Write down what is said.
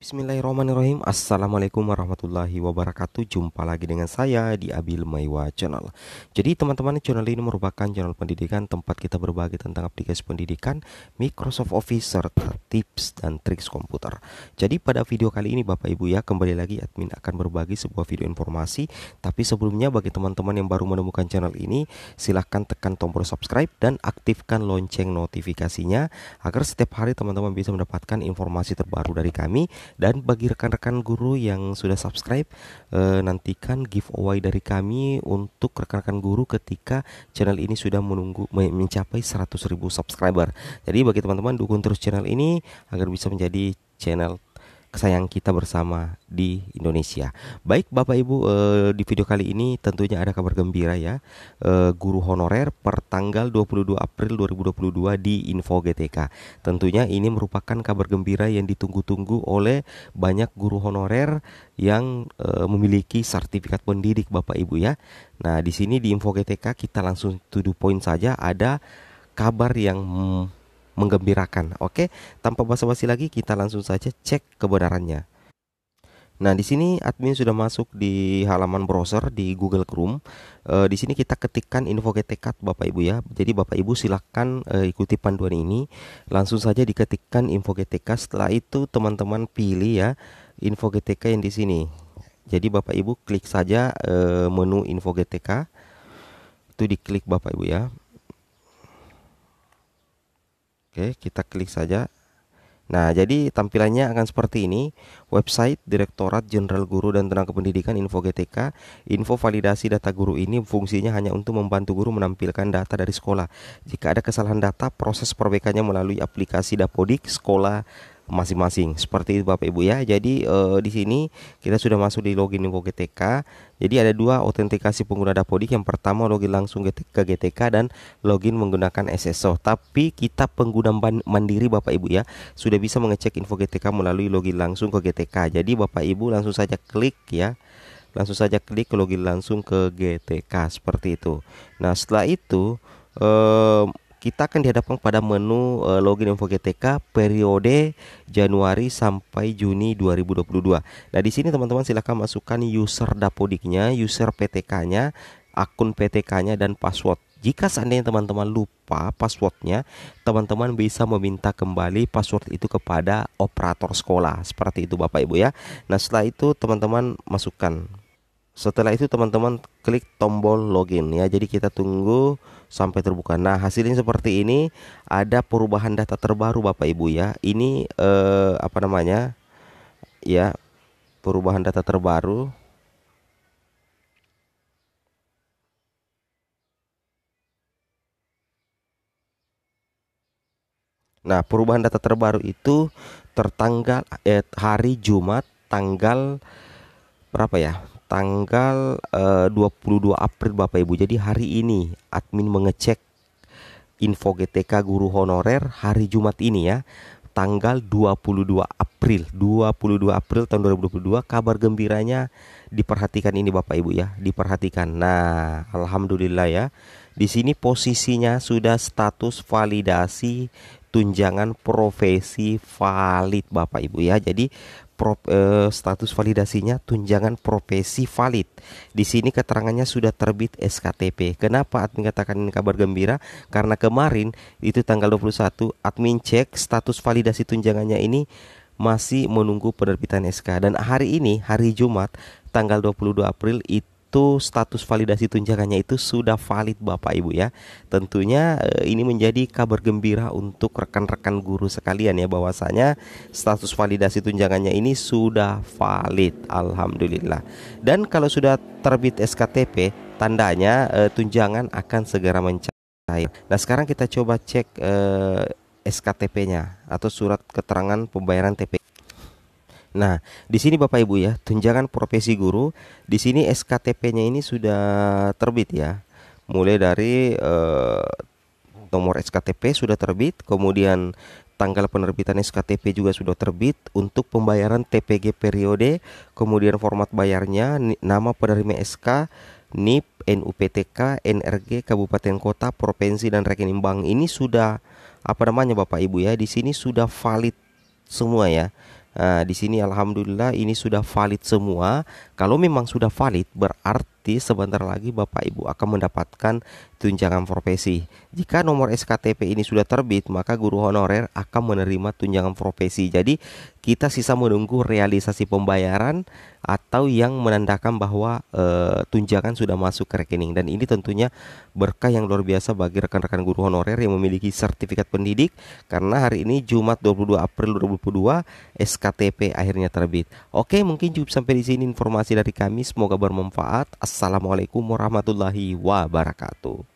Bismillahirrahmanirrahim Assalamualaikum warahmatullahi wabarakatuh Jumpa lagi dengan saya di Abil Maiwa Channel Jadi teman-teman channel ini merupakan channel pendidikan Tempat kita berbagi tentang aplikasi pendidikan Microsoft Office serta tips dan trik komputer Jadi pada video kali ini Bapak Ibu ya Kembali lagi admin akan berbagi sebuah video informasi Tapi sebelumnya bagi teman-teman yang baru menemukan channel ini Silahkan tekan tombol subscribe dan aktifkan lonceng notifikasinya Agar setiap hari teman-teman bisa mendapatkan informasi terbaru dari kami dan bagi rekan-rekan guru yang sudah subscribe, eh, nantikan giveaway dari kami untuk rekan-rekan guru ketika channel ini sudah menunggu mencapai 100.000 subscriber. Jadi bagi teman-teman dukung terus channel ini agar bisa menjadi channel kesayang kita bersama di Indonesia. Baik Bapak Ibu, eh, di video kali ini tentunya ada kabar gembira ya. Eh, guru honorer per tanggal 22 April 2022 di Info GTK. Tentunya ini merupakan kabar gembira yang ditunggu-tunggu oleh banyak guru honorer yang eh, memiliki sertifikat pendidik Bapak Ibu ya. Nah, di sini di Info GTK kita langsung to the point saja ada kabar yang hmm, menggembirakan. Oke, tanpa basa-basi lagi kita langsung saja cek kebenarannya. Nah, di sini admin sudah masuk di halaman browser di Google Chrome. E, di sini kita ketikkan info GTK Bapak Ibu ya. Jadi Bapak Ibu silahkan e, eh, ikuti panduan ini. Langsung saja diketikkan info GTK. Setelah itu teman-teman pilih ya info GTK yang di sini. Jadi Bapak Ibu klik saja e, menu info GTK. Itu diklik Bapak Ibu ya. Oke, kita klik saja. Nah, jadi tampilannya akan seperti ini. Website Direktorat Jenderal Guru dan Tenaga Pendidikan Info GTK. Info validasi data guru ini fungsinya hanya untuk membantu guru menampilkan data dari sekolah. Jika ada kesalahan data, proses perbaikannya melalui aplikasi Dapodik Sekolah masing-masing. Seperti itu Bapak Ibu ya. Jadi e, di sini kita sudah masuk di login info GTK. Jadi ada dua autentikasi pengguna Dapodik. Yang pertama login langsung ke GTK dan login menggunakan SSO. Tapi kita pengguna mandiri Bapak Ibu ya sudah bisa mengecek info GTK melalui login langsung ke GTK. Jadi Bapak Ibu langsung saja klik ya langsung saja klik login langsung ke GTK seperti itu. Nah setelah itu eh, kita akan dihadapkan pada menu uh, login info GTK periode Januari sampai Juni 2022. Nah, di sini teman-teman silahkan masukkan user dapodiknya, user PTK-nya, akun PTK-nya dan password. Jika seandainya teman-teman lupa passwordnya, teman-teman bisa meminta kembali password itu kepada operator sekolah. Seperti itu Bapak Ibu ya. Nah, setelah itu teman-teman masukkan setelah itu teman-teman klik tombol login ya. Jadi kita tunggu sampai terbuka. Nah, hasilnya seperti ini, ada perubahan data terbaru Bapak Ibu ya. Ini eh, apa namanya? Ya, perubahan data terbaru. Nah, perubahan data terbaru itu tertanggal eh, hari Jumat tanggal berapa ya? tanggal eh, uh, 22 April Bapak Ibu. Jadi hari ini admin mengecek info GTK guru honorer hari Jumat ini ya. Tanggal 22 April, 22 April tahun 2022 kabar gembiranya diperhatikan ini Bapak Ibu ya, diperhatikan. Nah, alhamdulillah ya. Di sini posisinya sudah status validasi tunjangan profesi valid Bapak Ibu ya. Jadi pro, eh, status validasinya tunjangan profesi valid. Di sini keterangannya sudah terbit SKTP. Kenapa admin katakan ini kabar gembira? Karena kemarin itu tanggal 21 admin cek status validasi tunjangannya ini masih menunggu penerbitan SK dan hari ini hari Jumat tanggal 22 April itu itu status validasi tunjangannya itu sudah valid Bapak Ibu ya. Tentunya eh, ini menjadi kabar gembira untuk rekan-rekan guru sekalian ya bahwasanya status validasi tunjangannya ini sudah valid alhamdulillah. Dan kalau sudah terbit SKTP tandanya eh, tunjangan akan segera mencair. Nah, sekarang kita coba cek eh, SKTP-nya atau surat keterangan pembayaran TP Nah, di sini Bapak Ibu ya, tunjangan profesi guru, di sini SKTP-nya ini sudah terbit ya. Mulai dari eh, nomor SKTP sudah terbit, kemudian tanggal penerbitan SKTP juga sudah terbit untuk pembayaran TPG periode, kemudian format bayarnya, nama penerima SK, NIP, NUPTK, NRG, kabupaten kota, provinsi dan rekening bank ini sudah apa namanya Bapak Ibu ya, di sini sudah valid semua ya Nah, di sini alhamdulillah ini sudah valid semua. Kalau memang sudah valid berarti sebentar lagi Bapak Ibu akan mendapatkan tunjangan profesi. Jika nomor SKTP ini sudah terbit, maka guru honorer akan menerima tunjangan profesi. Jadi, kita sisa menunggu realisasi pembayaran atau yang menandakan bahwa e, tunjangan sudah masuk ke rekening dan ini tentunya berkah yang luar biasa bagi rekan-rekan guru honorer yang memiliki sertifikat pendidik karena hari ini Jumat 22 April 2022 SKTP akhirnya terbit. Oke, mungkin cukup sampai di sini informasi dari kami semoga bermanfaat. Assalamualaikum warahmatullahi wabarakatuh.